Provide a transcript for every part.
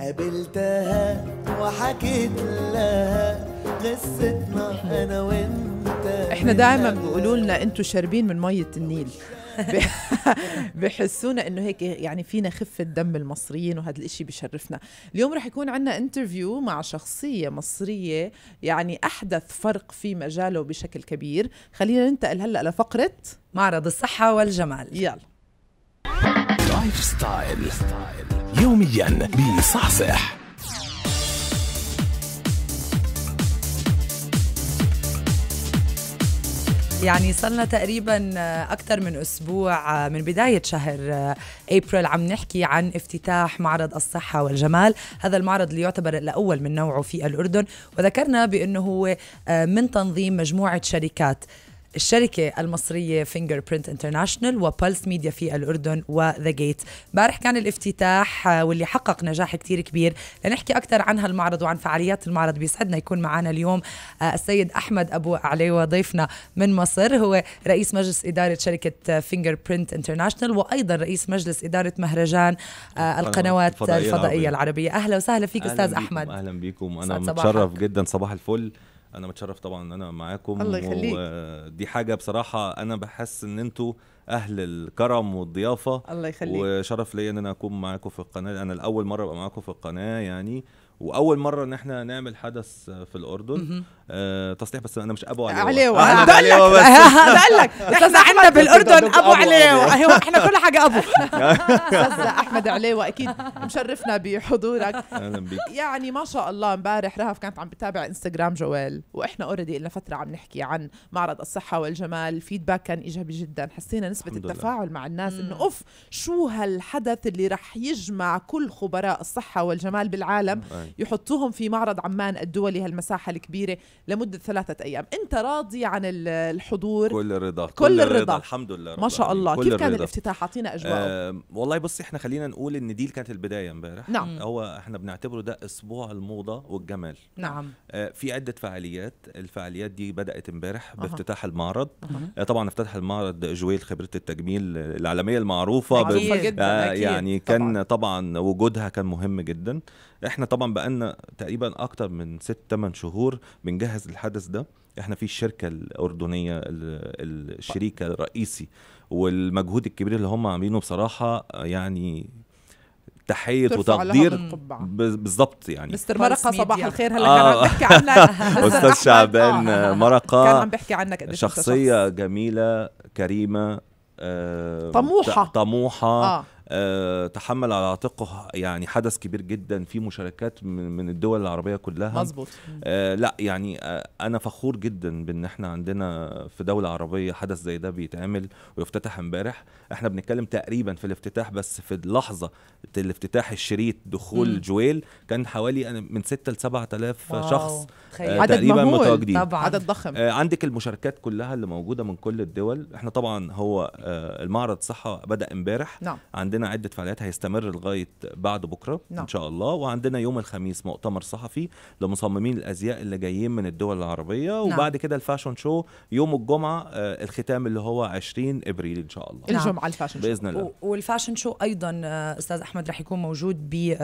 قابلتها وحكيت لها قصتنا انا وانت احنا إيه. دائما بيقولوا لنا انتم شاربين من ميه النيل بحسونا انه هيك يعني فينا خفه دم المصريين وهذا الاشي بشرفنا اليوم رح يكون عندنا انترفيو مع شخصيه مصريه يعني احدث فرق في مجاله بشكل كبير خلينا ننتقل هلا لفقره معرض الصحه والجمال يلا لايف ستايل يوميا بصحصح يعني صلنا تقريبا أكثر من أسبوع من بداية شهر أبريل عم نحكي عن افتتاح معرض الصحة والجمال هذا المعرض اللي يعتبر الأول من نوعه في الأردن وذكرنا بأنه هو آه، من تنظيم مجموعة شركات الشركة المصرية فينجر برينت انترناشونال وبلس ميديا في الأردن وذا جيت امبارح كان الافتتاح آه، واللي حقق نجاح كتير كبير لنحكي أكثر عن هالمعرض وعن فعاليات المعرض بيسعدنا يكون معنا اليوم آه، السيد أحمد أبو علي ضيفنا من مصر هو رئيس مجلس إدارة شركة فينجر برينت انترناشونال وأيضا رئيس مجلس إدارة مهرجان آه، القنوات الفضائية, الفضائية العربية أهلا وسهلا فيك أهلا أستاذ بيكم. أحمد أهلا بيكم أنا متشرف جدا صباح الفل انا متشرف طبعا ان انا معاكم الله يخليك ودي حاجه بصراحه انا بحس ان انتوا اهل الكرم والضيافه الله يخليك وشرف ليا ان انا اكون معاكم في القناه انا الاول مره ابقى معاكم في القناه يعني واول مره ان احنا نعمل حدث في الاردن آه تصليح بس انا مش ابو عليوه عليوه ده قال لك ده احنا عندنا بالاردن ابو عليوه ايوه احنا كل حاجه ابو استاذ احمد عليوه اكيد مشرفنا بحضورك اهلا بيك يعني ما شاء الله امبارح رهف كانت عم بتابع انستغرام جوال واحنا اوريدي لنا فتره عم نحكي عن معرض الصحه والجمال الفيدباك كان ايجابي جدا حسينا نسبه التفاعل مع الناس انه اوف شو هالحدث اللي رح يجمع كل خبراء الصحه والجمال بالعالم آه. نعم. يحطوهم في معرض عمان الدولي هالمساحه الكبيره لمده ثلاثه ايام انت راضي عن الحضور كل الرضا كل, كل الرضا. الرضا الحمد لله ما شاء الله كيف كان الافتتاح اعطينا اجواء أه والله بصي احنا خلينا نقول ان دي كانت البدايه امبارح نعم هو احنا بنعتبره ده اسبوع الموضه والجمال نعم أه في عده فعاليات الفعاليات دي بدات امبارح بافتتاح المعرض أه. طبعا افتتح المعرض جويل خبره التجميل العالميه المعروفه أكيد. بف... جدا آه، أكيد. يعني كان طبعا. طبعا وجودها كان مهم جدا احنا طبعا بقالنا تقريبا اكتر من ست ثمان شهور بنجهز الحدث ده احنا في الشركه الاردنيه الشريك الرئيسي والمجهود الكبير اللي هم عاملينه بصراحه يعني تحيه وتقدير بالظبط يعني مستر مرقه صباح الخير هلا آه. كان عم بحكي عنك استاذ شعبان آه. مرقه كان عم بحكي عنك شخصيه جميله كريمه آه طموحه طموحه آه. آه، تحمل على عاتقه يعني حدث كبير جدا في مشاركات من الدول العربيه كلها مظبوط آه، لا يعني آه، انا فخور جدا بان احنا عندنا في دوله عربيه حدث زي ده بيتعمل ويفتتح امبارح احنا بنتكلم تقريبا في الافتتاح بس في اللحظه الافتتاح الشريط دخول مم. جويل كان حوالي من 6 ل 7000 شخص خير. عدد تقريبا متواجدين طبعا عدد ضخم عندك المشاركات كلها اللي موجوده من كل الدول احنا طبعا هو المعرض صحه بدا امبارح نعم. عندنا عندنا عده فعاليات هيستمر لغايه بعد بكره نعم. ان شاء الله وعندنا يوم الخميس مؤتمر صحفي لمصممين الازياء اللي جايين من الدول العربيه نعم. وبعد كده الفاشن شو يوم الجمعه آه الختام اللي هو 20 ابريل ان شاء الله نعم. الجمعه نعم. الفاشن شو باذن الله والفاشن شو ايضا آه، استاذ احمد رح يكون موجود بنفس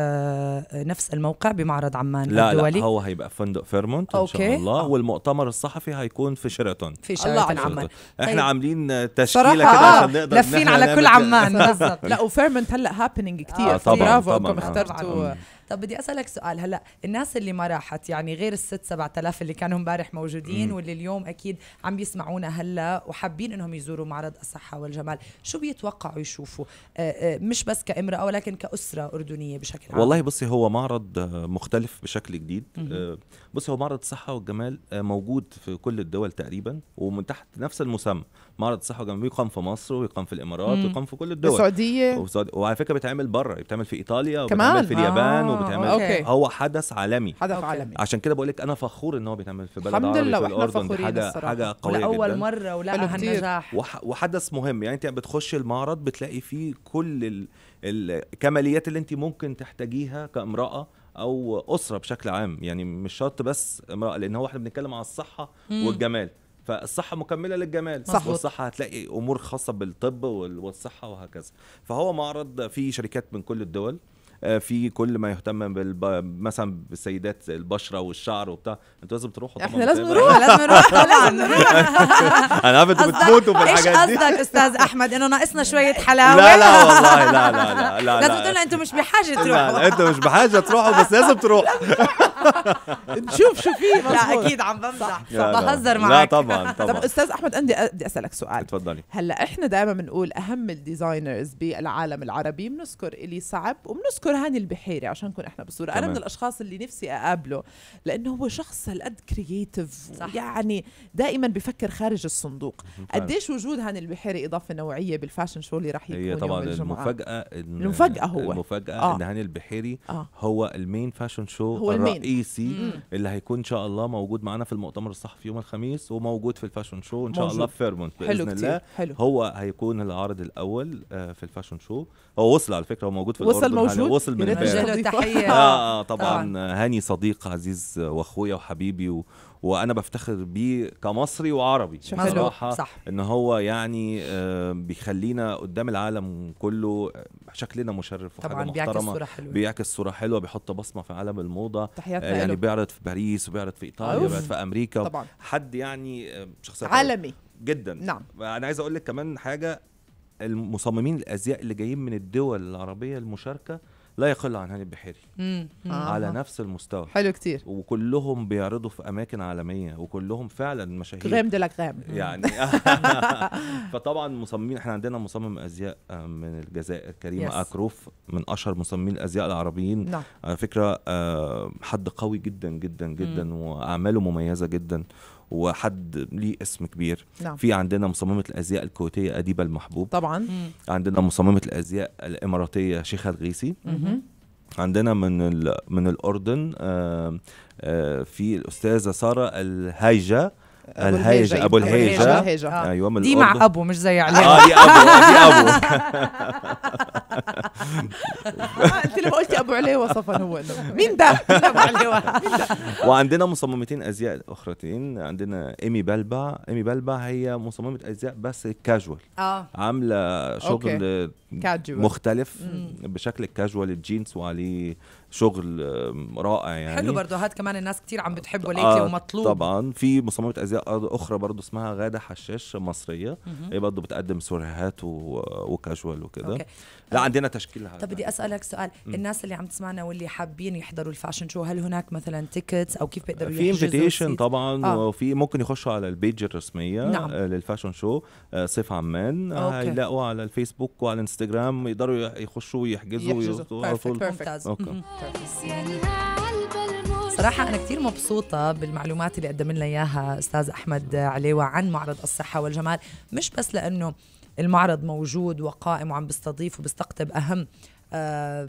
آه، الموقع بمعرض عمان لا الدولي لا هو هيبقى في فندق فيرمونت ان شاء الله آه. والمؤتمر الصحفي هيكون في شيراتون في شيراتون عمان احنا طيب. عاملين تشكيله كده عشان نقدر لافين على كل عمان لا وفي اكسبيرمنت هلا هابينج كثير برافو انكم اخترتوا طب بدي اسالك سؤال هلا الناس اللي ما راحت يعني غير الست 7000 اللي كانوا امبارح موجودين واللي اليوم اكيد عم بيسمعونا هلا وحابين انهم يزوروا معرض الصحه والجمال شو بيتوقعوا يشوفوا آه، آه، مش بس كامراه ولكن كاسره اردنيه بشكل عام والله بصي هو معرض مختلف بشكل جديد آه، بصي هو معرض الصحه والجمال موجود في كل الدول تقريبا ومن تحت نفس المسمى معرض الصحه والجمال بيقام في مصر ويقام في الامارات ويقام في كل الدول السعوديه وعلى فكره بيتعمل بره بيتعمل في ايطاليا وبيتعمل في اليابان آه. آه، بتعمل آه، أوكي. هو حدث عالمي حدث أوكي. عالمي عشان كده بقول لك انا فخور ان هو بيتعمل في بلد الحمد لله واحنا فخورين حاجه الصراحة. حاجه قويه جدا اول مره ولقى نجاح وحدث مهم يعني انت بتخش المعرض بتلاقي فيه كل الكماليات اللي انت ممكن تحتاجيها كامراه او اسره بشكل عام يعني مش شرط بس امراه لان هو احنا بنتكلم على الصحه مم. والجمال فالصحه مكمله للجمال صح والصحه هتلاقي امور خاصه بالطب والصحه وهكذا فهو معرض فيه شركات من كل الدول آه، في كل ما يهتم بالب... مثلا بالسيدات البشره والشعر وبتاع انتوا لازم تروحوا احنا لازم نروح لازم نروح لازم نروح انا عارف انتوا بتموتوا في الحاجات دي ايش قصدك استاذ احمد انه ناقصنا شويه حلاوه لا لا والله لا لا لا, لا لازم تقول انتوا مش بحاجه تروحوا انتوا مش بحاجه تروحوا بس لازم تروحوا نشوف شو في لا اكيد عم بمزح بهزر معك لا طبعا طبعا طب استاذ احمد عندي بدي اسالك سؤال تفضلي هلا احنا دائما بنقول اهم الديزاينرز بالعالم العربي بنذكر الي صعب وبنذكر هاني البحيري عشان نكون احنا بالصوره انا من الاشخاص اللي نفسي اقابله لانه هو شخص هالقد كرييتيف يعني دائما بفكر خارج الصندوق قديش وجود هاني البحيري اضافه نوعيه بالفاشن شو اللي راح يكون هي طبعا يوم المفاجاه المفاجاه هو المفاجاه آه. ان هاني البحيري آه. هو المين فاشن شو هو المين. الرئيسي سي اللي هيكون ان شاء الله موجود معانا في المؤتمر الصحفي يوم الخميس وموجود في الفاشن شو ان شاء موجود. الله في فيرمونت باذن حلو كتير. الله حلو. هو هيكون العرض الاول آه، في الفاشن شو هو وصل على فكره هو موجود في وصل موجود وصل من تحيه اه, آه،, آه. طبعا آه. هاني صديق عزيز واخويا وحبيبي و... وانا بفتخر بيه كمصري وعربي صراحة صح. ان هو يعني بيخلينا قدام العالم كله شكلنا مشرف وحاجه طبعا محترمه بيعكس صوره حلوه بيعكس صوره حلوه بيحط بصمه في عالم الموضه بيعرض آه، يعني بيعرض في باريس وبيعرض في ايطاليا وبيعرض في امريكا طبعا حد يعني آه، شخصيه عالمي جدا نعم انا عايز اقول لك كمان حاجه المصممين الازياء اللي جايين من الدول العربيه المشاركه لا يقل عن هاني البحيري آه. على نفس المستوى حلو كتير وكلهم بيعرضوا في اماكن عالميه وكلهم فعلا مشاهير غام دي غام يعني فطبعا مصممين احنا عندنا مصمم ازياء آه، من الجزائر كريمه yes. اكروف من اشهر مصممين الازياء العربيين no. نعم. على فكره آه، حد قوي جدا جدا جدا واعماله مميزه جدا وحد ليه اسم كبير نعم. في عندنا مصممه الازياء الكويتيه اديبه المحبوب طبعا مم. عندنا مصممه الازياء الاماراتيه شيخه الغيسي مم. عندنا من من الاردن آآ آه، آآ آه، في الاستاذه ساره الهايجه الهيجة أبو الهيجة, أبو الهيجة. أيوة من دي مع أبو مش زي علي آه دي أبو آه، دي أبو آه، أنت لما قلت أبو عليوة صفن هو مين ده؟ أبو عليوة وعندنا مصممتين أزياء أخرتين عندنا إيمي بلبع إيمي بلبع هي مصممة أزياء بس كاجوال آه عاملة شغل مختلف بشكل كاجوال الجينز وعليه شغل رائع يعني حلو برضه هاد كمان الناس كتير عم بتحبه ليكي آه ومطلوب طبعا في مصممه ازياء اخرى برضه اسمها غاده حشاش مصريه هي برضه بتقدم سوريهات وكاجوال وكده لا عندنا تشكيل هذا طب بدي اسالك سؤال م. الناس اللي عم تسمعنا واللي حابين يحضروا الفاشن شو هل هناك مثلا تيكتس او كيف بيقدروا في انفيتيشن طبعا آه. وفي ممكن يخشوا على البيج الرسميه نعم. آه، للفاشن شو آه، صيف عمان آه، هيلاقوا على الفيسبوك وعلى الانستغرام يقدروا يخشوا ويحجزوا يحجزوا على طول اوكي صراحة أنا كثير مبسوطة بالمعلومات اللي قدم لنا إياها أستاذ أحمد عليوة عن معرض الصحة والجمال مش بس لأنه المعرض موجود وقائم وعم بيستضيف وبيستقطب أهم آه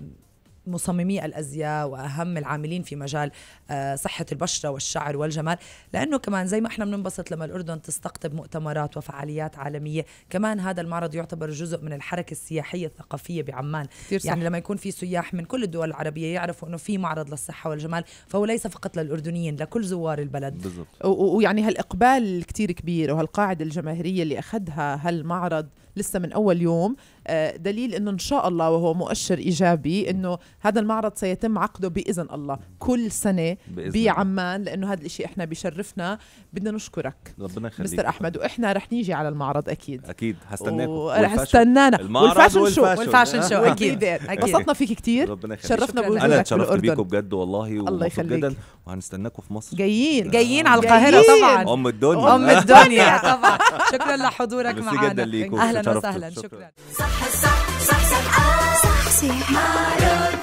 مصممي الازياء واهم العاملين في مجال آه، صحه البشره والشعر والجمال لانه كمان زي ما احنا بننبسط لما الاردن تستقطب مؤتمرات وفعاليات عالميه كمان هذا المعرض يعتبر جزء من الحركه السياحيه الثقافيه بعمان يعني لما يكون في سياح من كل الدول العربيه يعرفوا انه في معرض للصحه والجمال فهو ليس فقط للاردنيين لكل زوار البلد بالضبط ويعني هالاقبال كتير كبير وهالقاعده الجماهيريه اللي اخذها هالمعرض لسه من اول يوم آه، دليل انه ان شاء الله وهو مؤشر ايجابي انه هذا المعرض سيتم عقده باذن الله كل سنه بعمان لانه هذا الشيء احنا بشرفنا بدنا نشكرك ربنا يخليك مستر احمد واحنا رح نيجي على المعرض اكيد اكيد هستناكم رح استنانا والفاشن شو والفاشن شو اكيد انبسطنا فيك كثير ربنا يخليك شرفنا بوجودك انا تشرفت بيكم بجد والله الله يخليك وهنستناكم في مصر جايين جايين على القاهره طبعا ام الدنيا ام الدنيا طبعا شكرا لحضورك معنا اهلا اهلا وسهلا شكرا صح صح صح صح صح صح مع